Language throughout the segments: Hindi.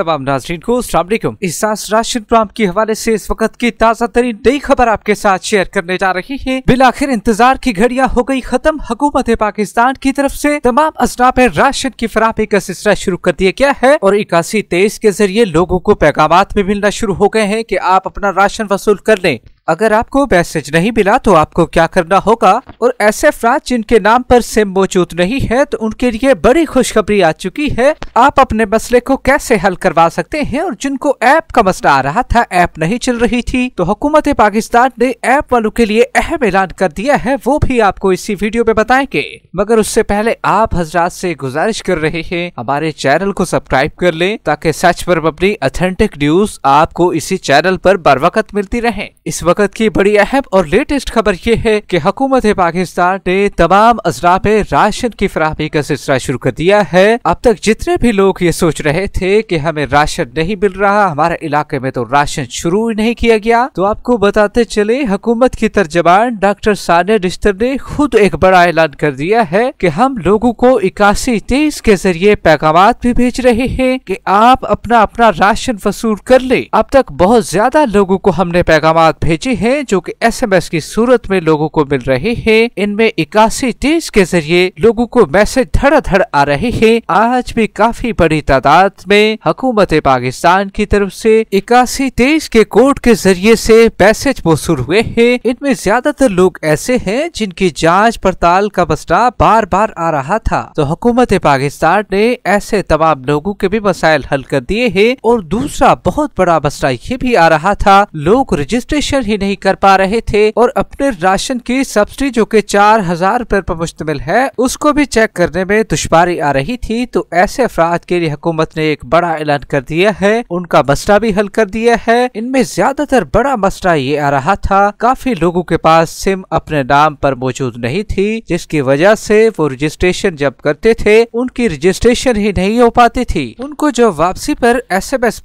तमाम नाजरीन को असलम इस राशन प्राम के हवाले ऐसी इस वक्त की ताज़ा तरीन नई खबर आपके साथ शेयर करने जा रही है बिलाखिर इंतजार की घड़िया हो गयी खत्म हुकूमत पाकिस्तान की तरफ ऐसी तमाम असना पे राशन की फराहमी का सिलसिला शुरू कर दिया गया है और इक्यासी तेईस के जरिए लोगो को पैगाम में मिलना शुरू हो गए हैं की आप अपना राशन वसूल कर लें अगर आपको मैसेज नहीं मिला तो आपको क्या करना होगा और ऐसे अफराज जिनके नाम पर सिम मौजूद नहीं है तो उनके लिए बड़ी खुशखबरी आ चुकी है आप अपने मसले को कैसे हल करवा सकते हैं और जिनको ऐप का मसला आ रहा था ऐप नहीं चल रही थी तो हुकूमत पाकिस्तान ने ऐप वालों के लिए अहम ऐलान कर दिया है वो भी आपको इसी वीडियो में बताएंगे मगर उससे पहले आप हजरात से गुजारिश कर रहे हैं हमारे चैनल को सब्सक्राइब कर ले ताकि सच पर अपनी अथेंटिक न्यूज आपको इसी चैनल पर बर वक्त मिलती रहे इस वक्त की बड़ी अहम और लेटेस्ट खबर ये है कि हुकूमत पाकिस्तान ने तमाम अजरा पे राशन की फराहमी का सिलसिला शुरू कर दिया है अब तक जितने भी लोग ये सोच रहे थे कि हमें राशन नहीं मिल रहा हमारे इलाके में तो राशन शुरू ही नहीं किया गया तो आपको बताते चले हुकूमत की तर्जमान डॉक्टर सानिया रिश्तर ने खुद एक बड़ा ऐलान कर दिया है की हम लोगो को इक्यासी तेईस के जरिए पैगाम भी भेज रहे हैं की आप अपना अपना राशन वसूल कर ले अब तक बहुत ज्यादा लोगो को हमने पैगाम भेज भेजी है जो कि एसएमएस की सूरत में लोगों को मिल रहे है इनमें इक्यासी देश के जरिए लोगों को मैसेज धड़ाधड़ आ रहे हैं आज भी काफी बड़ी तादाद में हुकूमत पाकिस्तान की तरफ से इक्यासी देश के कोड के जरिए से मैसेज मौसू हुए हैं इनमें ज्यादातर लोग ऐसे हैं जिनकी जांच पड़ताल का मसला बार बार आ रहा था तो हुकूमत पाकिस्तान ने ऐसे तमाम लोगों के भी मसाइल हल कर दिए है और दूसरा बहुत बड़ा मसला ये भी आ रहा था लोग रजिस्ट्रेशन ही नहीं कर पा रहे थे और अपने राशन की सब्सिडी जो कि चार हजार रूपए पर मुश्तमिल है उसको भी चेक करने में दुश्वारी आ रही थी तो ऐसे अफराद के लिए हुकूमत ने एक बड़ा ऐलान कर दिया है उनका मसला भी हल कर दिया है इनमें ज्यादातर बड़ा मसला ये आ रहा था काफी लोगों के पास सिम अपने नाम पर मौजूद नहीं थी जिसकी वजह से वो रजिस्ट्रेशन जब करते थे उनकी रजिस्ट्रेशन ही नहीं हो पाती थी उनको जो वापसी पर एस एम एस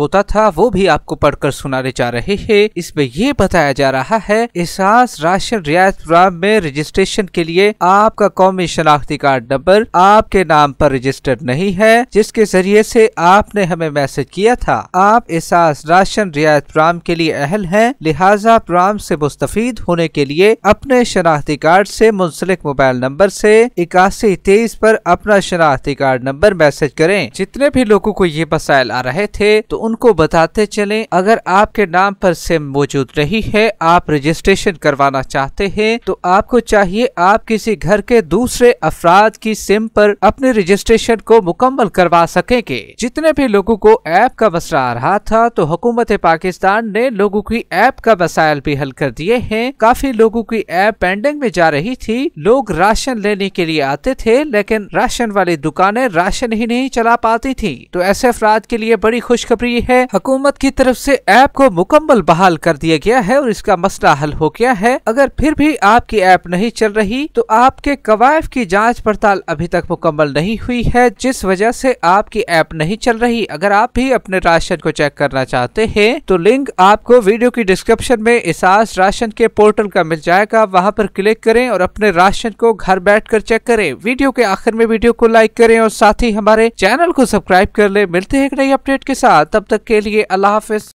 होता था वो भी आपको पढ़कर सुनाने जा रहे हैं इसमें ये ये बताया जा रहा है एहसास राशन रियायत प्रोग्राम में रजिस्ट्रेशन के लिए आपका कौमी शनाख्ती कार्ड नंबर आपके नाम पर रजिस्टर्ड नहीं है जिसके जरिए से आपने हमें मैसेज किया था आप एहसास राशन रियायत प्रोग्राम के लिए अहल हैं लिहाजा प्रोग्राम से मुस्तफ़ होने के लिए अपने शनाख्ती कार्ड से मुंसलिक मोबाइल नंबर से इक्यासी तेईस पर अपना शनाख्ती कार्ड नंबर मैसेज करें जितने भी लोगों को ये मसाइल आ रहे थे तो उनको बताते चलें अगर आपके नाम पर सिम मौजूद रही है आप रजिस्ट्रेशन करवाना चाहते हैं तो आपको चाहिए आप किसी घर के दूसरे अफराद की सिम पर अपने रजिस्ट्रेशन को मुकम्मल करवा सकेंगे जितने भी लोगों को ऐप का मसला आ रहा था तो हुकूमत पाकिस्तान ने लोगों की ऐप का मसायल भी हल कर दिए हैं काफी लोगों की ऐप पेंडिंग में जा रही थी लोग राशन लेने के लिए आते थे लेकिन राशन वाली दुकानें राशन ही नहीं चला पाती थी तो ऐसे अफराद के लिए बड़ी खुशखबरी है हुकूमत की तरफ से ऐप को मुकम्मल बहाल कर दिया गया है और इसका मसला हल हो गया है अगर फिर भी आपकी ऐप नहीं चल रही तो आपके कवायफ की जाँच पड़ताल अभी तक मुकम्मल नहीं हुई है जिस वजह से आपकी ऐप नहीं चल रही अगर आप भी अपने राशन को चेक करना चाहते हैं तो लिंक आपको वीडियो की डिस्क्रिप्शन में एहसास राशन के पोर्टल का मिल जाएगा वहाँ पर क्लिक करें और अपने राशन को घर कर चेक करें वीडियो के आखिर में वीडियो को लाइक करें और साथ ही हमारे चैनल को सब्सक्राइब कर ले मिलते हैं एक नई अपडेट के साथ तब तक के लिए अल्लाह हाफिज